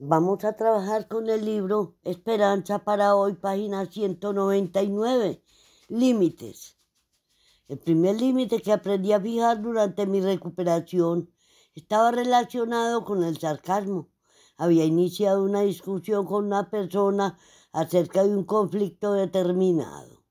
Vamos a trabajar con el libro Esperanza para hoy, página 199, Límites. El primer límite que aprendí a fijar durante mi recuperación estaba relacionado con el sarcasmo. Había iniciado una discusión con una persona acerca de un conflicto determinado.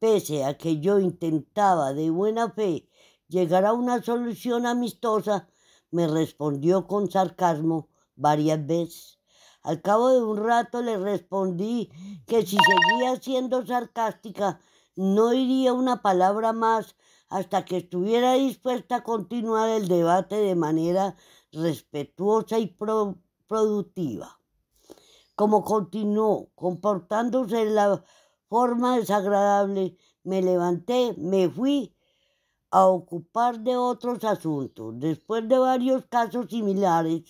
Pese a que yo intentaba de buena fe llegar a una solución amistosa, me respondió con sarcasmo varias veces. Al cabo de un rato le respondí que si seguía siendo sarcástica, no iría una palabra más hasta que estuviera dispuesta a continuar el debate de manera respetuosa y productiva. Como continuó comportándose de la forma desagradable, me levanté, me fui a ocupar de otros asuntos. Después de varios casos similares,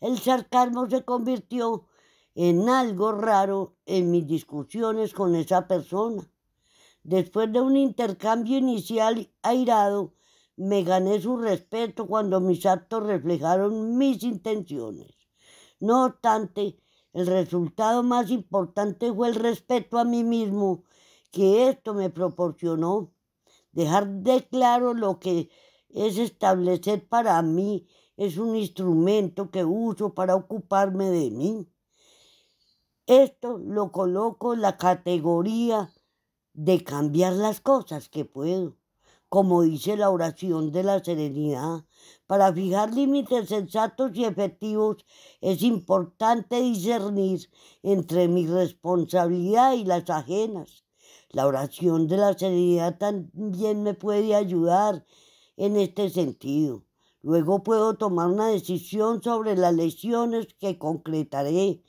el sarcasmo se convirtió en algo raro en mis discusiones con esa persona. Después de un intercambio inicial airado, me gané su respeto cuando mis actos reflejaron mis intenciones. No obstante, el resultado más importante fue el respeto a mí mismo que esto me proporcionó dejar de claro lo que es establecer para mí, es un instrumento que uso para ocuparme de mí. Esto lo coloco en la categoría de cambiar las cosas que puedo, como dice la oración de la serenidad. Para fijar límites sensatos y efectivos es importante discernir entre mi responsabilidad y las ajenas la oración de la seriedad también me puede ayudar en este sentido. Luego puedo tomar una decisión sobre las lesiones que concretaré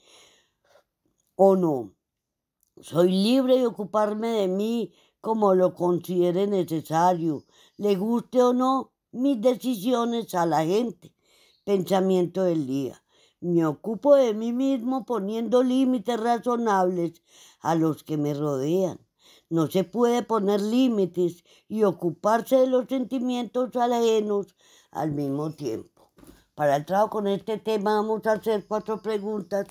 o no. Soy libre de ocuparme de mí como lo considere necesario, le guste o no mis decisiones a la gente. Pensamiento del día. Me ocupo de mí mismo poniendo límites razonables a los que me rodean. No se puede poner límites y ocuparse de los sentimientos ajenos al mismo tiempo. Para el trabajo con este tema vamos a hacer cuatro preguntas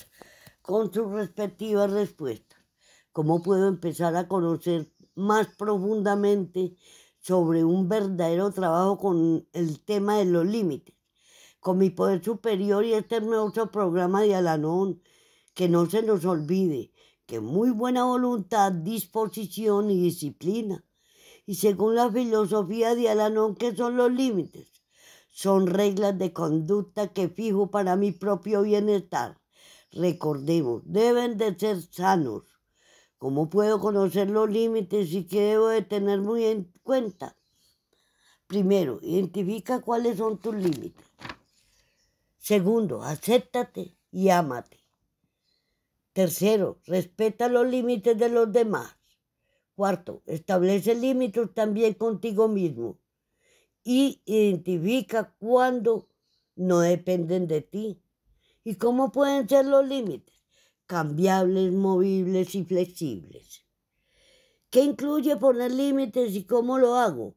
con sus respectivas respuestas. ¿Cómo puedo empezar a conocer más profundamente sobre un verdadero trabajo con el tema de los límites? Con mi poder superior y este hermoso programa de Alanón, que no se nos olvide que muy buena voluntad, disposición y disciplina. Y según la filosofía de Alanón, ¿qué son los límites? Son reglas de conducta que fijo para mi propio bienestar. Recordemos, deben de ser sanos. ¿Cómo puedo conocer los límites y qué debo de tener muy en cuenta? Primero, identifica cuáles son tus límites. Segundo, acéptate y ámate. Tercero, respeta los límites de los demás. Cuarto, establece límites también contigo mismo y identifica cuándo no dependen de ti. ¿Y cómo pueden ser los límites? Cambiables, movibles y flexibles. ¿Qué incluye poner límites y cómo lo hago?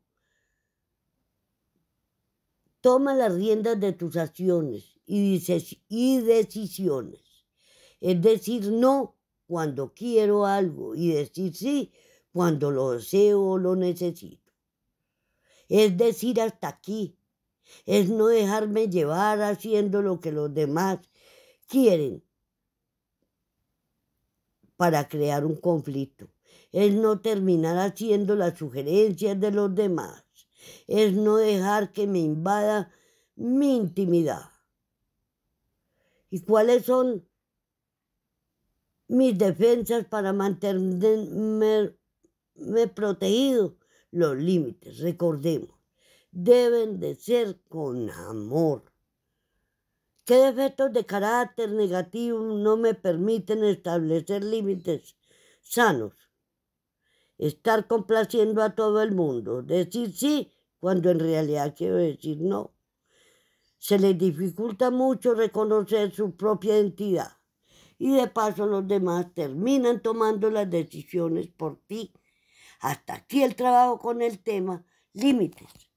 Toma las riendas de tus acciones y, y decisiones. Es decir no cuando quiero algo y decir sí cuando lo deseo o lo necesito. Es decir hasta aquí. Es no dejarme llevar haciendo lo que los demás quieren para crear un conflicto. Es no terminar haciendo las sugerencias de los demás. Es no dejar que me invada mi intimidad. ¿Y cuáles son mis defensas para mantenerme protegido. Los límites, recordemos, deben de ser con amor. ¿Qué defectos de carácter negativo no me permiten establecer límites sanos? Estar complaciendo a todo el mundo, decir sí cuando en realidad quiero decir no. Se le dificulta mucho reconocer su propia identidad y de paso los demás terminan tomando las decisiones por ti. Hasta aquí el trabajo con el tema límites.